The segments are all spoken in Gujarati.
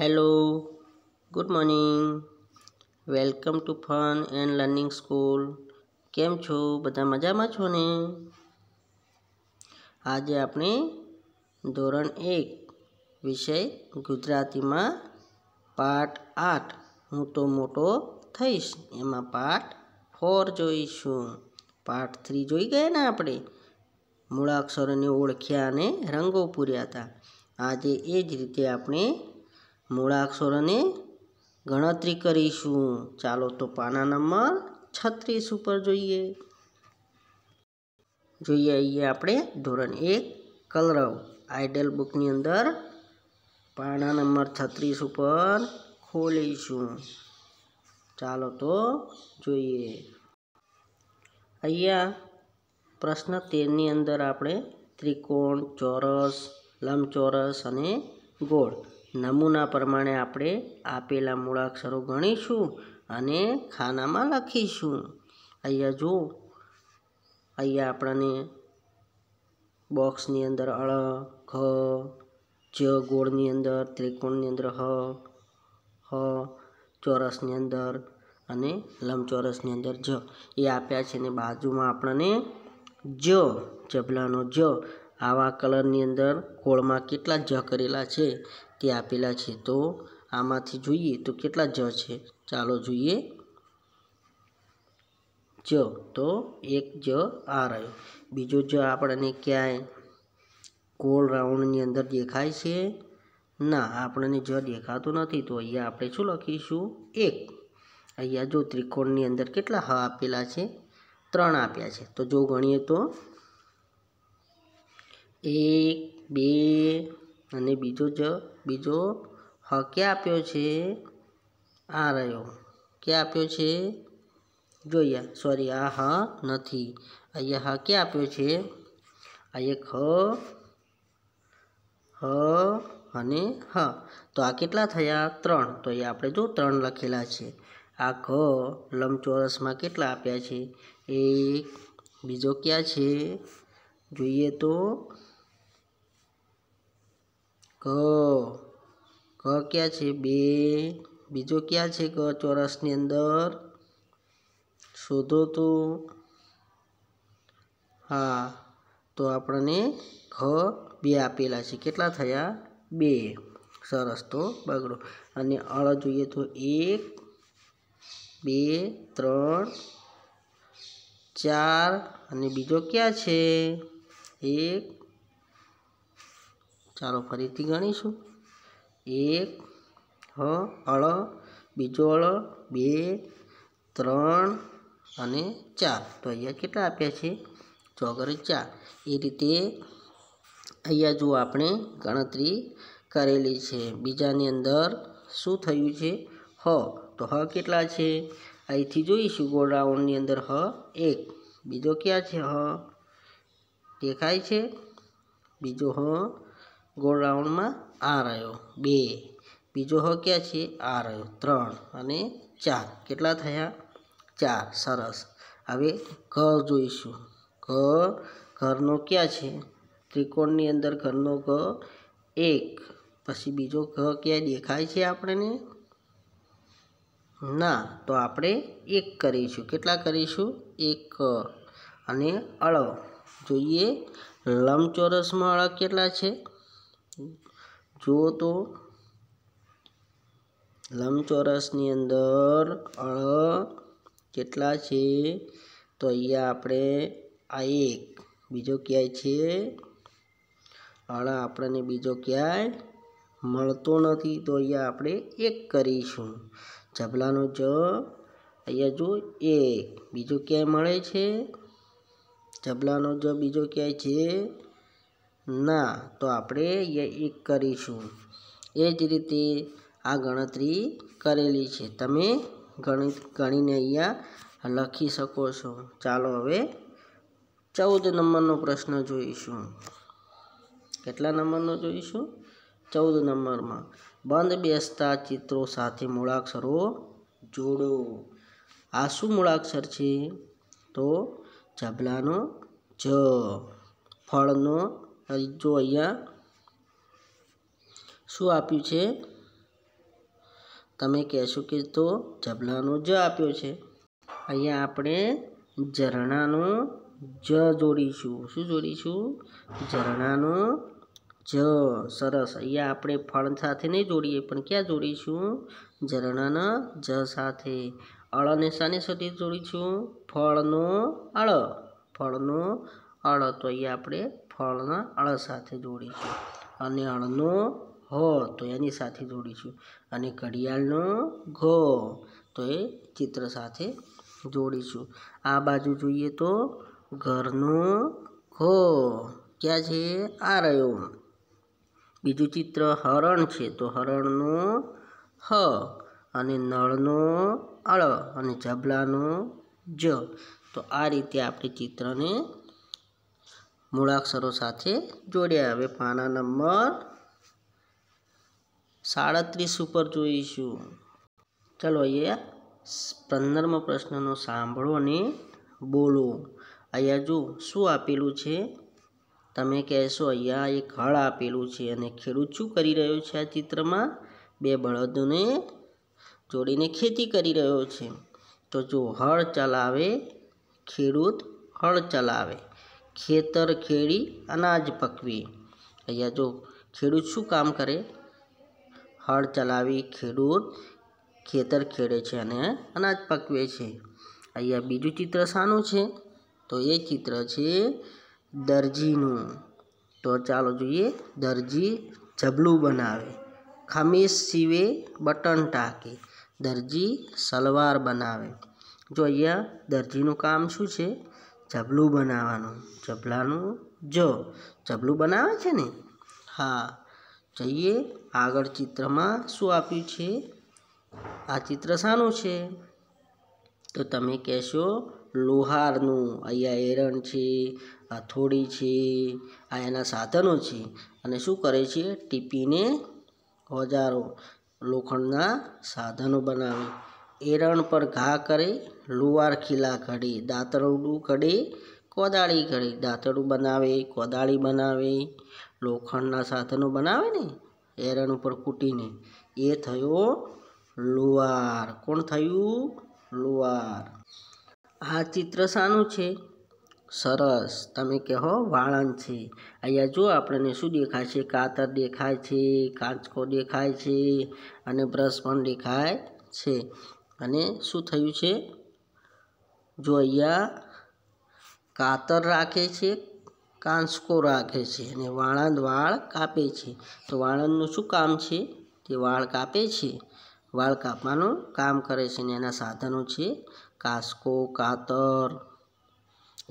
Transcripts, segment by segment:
hello good morning welcome to fun and learning school કેમ છો બધા મજામાં છો ને આજે આપણે ધોરણ એક વિષય ગુજરાતીમાં પાઠ આઠ હું તો મોટો થઈશ એમાં પાઠ ફોર જોઈશું પાર્ટ થ્રી જોઈ ગયા ને આપણે મૂળાક્ષરોને ઓળખ્યા અને રંગો પૂર્યા હતા આજે એ જ રીતે આપણે મૂળાક્ષરોની ગણતરી કરીશું ચાલો તો પાના નંબર છત્રીસ ઉપર જોઈએ જોઈએ અહીંયા આપણે ધોરણ એક કલરવ આઈડલ બુકની અંદર પાના નંબર છત્રીસ ઉપર ખોલીશું ચાલો તો જોઈએ અહીંયા પ્રશ્ન તેરની અંદર આપણે ત્રિકોણ ચોરસ લંબચોરસ અને ગોળ નમૂના પ્રમાણે આપણે આપેલા મૂળાક્ષરો ગણીશું અને ખાનામાં લખીશું અહીંયા જો અહીંયા આપણને બોક્સની અંદર અળ ખ જ ગોળની અંદર ત્રિકોણની અંદર હ હ ચોરસની અંદર અને લંબચોરસની અંદર જ એ આપ્યા છે ને બાજુમાં આપણને જ જબલાનો જ આવા કલરની અંદર ગોળમાં કેટલા જ કરેલા છે તે આપેલા છે તો આમાંથી જોઈએ તો કેટલા જ છે ચાલો જોઈએ જ તો એક જ આ રહ્યો બીજો જ આપણને ક્યાંય કોલ રાઉન્ડની અંદર દેખાય છે ના આપણને જ દેખાતું નથી તો અહીંયા આપણે શું લખીશું એક અહીંયા જો ત્રિકોણની અંદર કેટલા હ આપેલા છે ત્રણ આપ્યા છે તો જો ગણીએ તો એક બે અને બીજો જ બીજો હ કે આપ્યો છે આ રહ્યો કે આપ્યો છે જોઈએ સોરી આ હ નથી અહીંયા હ કે આપ્યો છે અહીંયા એક હ અને હ તો આ કેટલા થયા ત્રણ તો એ આપણે જો ત્રણ લખેલા છે આ ઘ લંબચોરસમાં કેટલા આપ્યા છે એક બીજો ક્યાં છે જોઈએ તો ક ક ક્યાં છે બે બીજો ક્યાં છે ક ચોરસની અંદર શોધો તો હા તો આપણને ખ બે આપેલા છે કેટલા થયા બે સરસ તો બગડો અને અળ જોઈએ તો એક બે ત્રણ ચાર અને બીજો ક્યાં છે એક ચાલો ફરીથી ગણીશું એક હ અળ બીજો અળ બે ત્રણ અને ચાર તો અહીંયા કેટલા આપ્યા છે ચોગર ચાર એ રીતે અહીંયા જો આપણે ગણતરી કરેલી છે બીજાની અંદર શું થયું છે હ તો હ કેટલા છે અહીંથી જોઈશું ગોળ રાઉન્ડની અંદર હ એક બીજો ક્યાં છે હ દેખાય છે બીજો હ ગોળ રાઉન્ડમાં આ રહ્યો બે બીજો હો ક્યાં છે આ રહ્યો ત્રણ અને ચાર કેટલા થયા ચાર સરસ હવે ઘર જોઈશું ઘર ઘરનો ક્યાં છે ત્રિકોણની અંદર ઘરનો ઘ એક પછી બીજો ઘ ક્યાં દેખાય છે આપણને ના તો આપણે એક કરીશું કેટલા કરીશું એક અને અળ જોઈએ લંબચોરસમાં અળગ કેટલા છે જુઓ તો લંબચોરસની અંદર અળ કેટલા છે તો અહીંયા આપણે આ એક બીજો ક્યાંય છે અળ આપણને બીજો ક્યાંય મળતો નથી તો અહીંયા આપણે એક કરીશું જબલાનો જ અહીંયા જો એક બીજો ક્યાંય મળે છે જબલાનો જ બીજો ક્યાંય છે ના તો આપણે એક કરીશું એ જ રીતે આ ગણતરી કરેલી છે તમે ગણિત ગણીને અહીંયા લખી શકો છો ચાલો હવે ચૌદ નંબરનો પ્રશ્ન જોઈશું કેટલા નંબરનો જોઈશું ચૌદ નંબરમાં બંધ બેસતા ચિત્રો સાથે મૂળાક્ષરો જોડો આ શું મૂળાક્ષર છે તો જબલાનો જ ફળનો જો અહીંયા શું આપ્યું છે તમે કહેશો કે તો જબલાનો જ આપ્યો છે અહીંયા આપણે ઝરણાનો જ જોડીશું શું જોડીશું ઝરણાનો જ સરસ અહીંયા આપણે ફળ સાથે નહીં જોડીએ પણ ક્યાં જોડીશું ઝરણાના જ સાથે અળને શાની સાથે જોડીશું ફળનો અળ ફળનો અળ તો એ આપણે ફળના અળ સાથે જોડીશું અને અળનો હ તો એની સાથે જોડીશું અને ઘડિયાળનો ઘ તો એ ચિત્ર સાથે જોડીશું આ બાજુ જોઈએ તો ઘરનો ઘ ક્યાં છે આ રહ્યો બીજું ચિત્ર હરણ છે તો હરણનો હ અને નળનો અળ અને જબલાનો જ તો આ રીતે આપણે ચિત્રને મૂળાક્ષરો સાથે જોડ્યા હવે પાના નંબર સાડત્રીસ ઉપર જોઈશું ચલો અહીંયા પંદરમો પ્રશ્નનો સાંભળો અને બોલો અહીંયા જો શું આપેલું છે તમે કહેશો અહીંયા એક હળ આપેલું છે અને ખેડૂત શું કરી રહ્યો છે આ ચિત્રમાં બે બળદને જોડીને ખેતી કરી રહ્યો છે તો જો હળ ચલાવે ખેડૂત હળ ચલાવે ખેતર ખેડી અનાજ પકવી અહીંયા જો ખેડૂત શું કામ કરે હળ ચલાવી ખેડૂત ખેતર ખેડે છે અને અનાજ પકવે છે અહીંયા બીજું ચિત્ર શાનું છે તો એ ચિત્ર છે દરજીનું તો ચાલો જોઈએ દરજી જબલું બનાવે ખમીસ સીવે બટન ટાંકે દરજી સલવાર બનાવે જો અહીંયા દરજીનું કામ શું છે ચપલું બનાવવાનું ચપલાનું જો ચપલું બનાવે છે ને હા જઈએ આગળ ચિત્રમાં શું આપ્યું છે આ ચિત્ર શાનું છે તો તમે કહેશો લોહારનું અહીંયા એરણ છે હથોડી છે આ એના સાધનો છે અને શું કરે છે ટીપીને હજારો લોખંડના સાધનો બનાવે એરણ પર ઘા કરે લુવાર ખીલા ઘડે દાંતરડું ઘડે કોદાળી ઘડે દાંતરું બનાવે કોદાળી બનાવે લોખંડના સાધનો બનાવે ને એરણ ઉપર કૂટીને એ થયો લુવાર કોણ થયું લુવાર આ ચિત્ર શાનું છે સરસ તમે કહો વાળંદ છે અહીંયા જો આપણને શું દેખાય છે કાતર દેખાય છે કાંચકો દેખાય છે અને બ્રશ પણ દેખાય છે અને શું થયું છે જો અહીંયા કાતર રાખે છે કાંસકો રાખે છે અને વાળંદ વાળ કાપે છે તો વાળંદનું શું કામ છે તે વાળ કાપે છે વાળ કાપવાનું કામ કરે છે અને એના સાધનો છે કાંસકો કાતર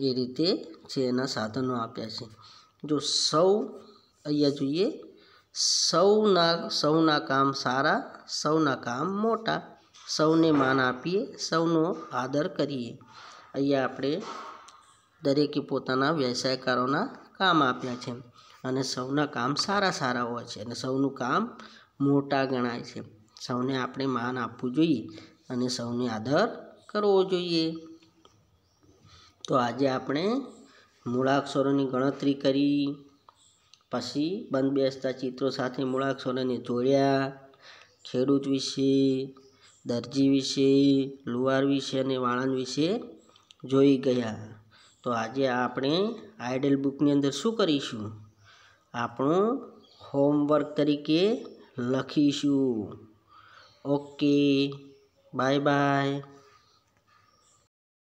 એ રીતે છે એના સાધનો આપ્યા છે જો સૌ અહીંયા જોઈએ સૌના સૌના કામ સારા સૌના કામ મોટા સૌને માન આપીએ સૌનો આદર કરીએ અહીંયા આપણે દરેકે પોતાના વ્યવસાયકારોના કામ આપ્યા છે અને સૌના કામ સારા સારા હોય છે અને સૌનું કામ મોટા ગણાય છે સૌને આપણે માન આપવું જોઈએ અને સૌને આદર કરવો જોઈએ તો આજે આપણે મૂળાક્ષરોની ગણતરી કરી પછી બંધ બેસતા ચિત્રો સાથે મૂળાક્ષરોને જોડ્યા ખેડૂત વિશે દરજી વિશે લુવાર વિશે અને વાળંદ વિશે જોઈ ગયા તો આજે આપણે આઈડલ બુકની અંદર શું કરીશું આપણું હોમવર્ક તરીકે લખીશું ઓકે બાય બાય